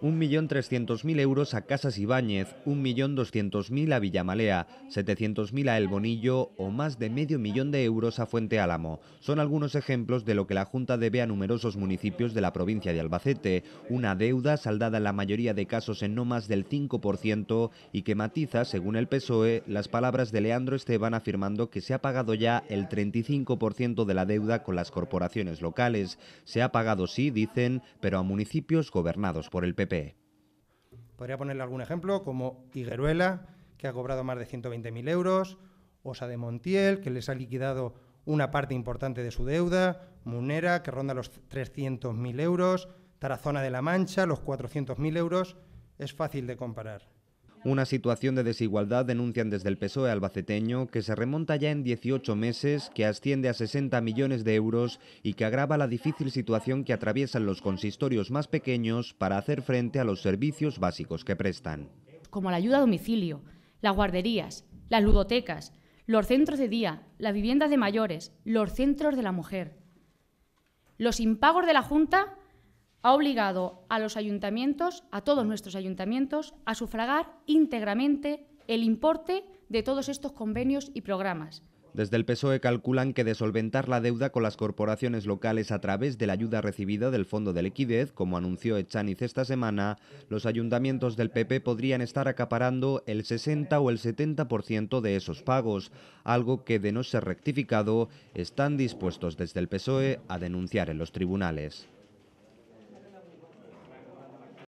1.300.000 euros a Casas Ibáñez, 1.200.000 a Villamalea, 700.000 a El Bonillo o más de medio millón de euros a Fuente Álamo. Son algunos ejemplos de lo que la Junta debe a numerosos municipios de la provincia de Albacete, una deuda saldada en la mayoría de casos en no más del 5% y que matiza, según el PSOE, las palabras de Leandro Esteban afirmando que se ha pagado ya el 35% de la deuda con las corporaciones locales. Se ha pagado sí, dicen, pero a municipios gobernados por el PP. Podría ponerle algún ejemplo, como Higueruela, que ha cobrado más de 120.000 euros, Osa de Montiel, que les ha liquidado una parte importante de su deuda, Munera, que ronda los 300.000 euros, Tarazona de la Mancha, los 400.000 euros. Es fácil de comparar. Una situación de desigualdad denuncian desde el PSOE albaceteño que se remonta ya en 18 meses, que asciende a 60 millones de euros y que agrava la difícil situación que atraviesan los consistorios más pequeños para hacer frente a los servicios básicos que prestan. Como la ayuda a domicilio, las guarderías, las ludotecas, los centros de día, las viviendas de mayores, los centros de la mujer. Los impagos de la Junta ha obligado a los ayuntamientos, a todos nuestros ayuntamientos, a sufragar íntegramente el importe de todos estos convenios y programas. Desde el PSOE calculan que de solventar la deuda con las corporaciones locales a través de la ayuda recibida del Fondo de Liquidez, como anunció Echaniz esta semana, los ayuntamientos del PP podrían estar acaparando el 60 o el 70% de esos pagos, algo que de no ser rectificado están dispuestos desde el PSOE a denunciar en los tribunales.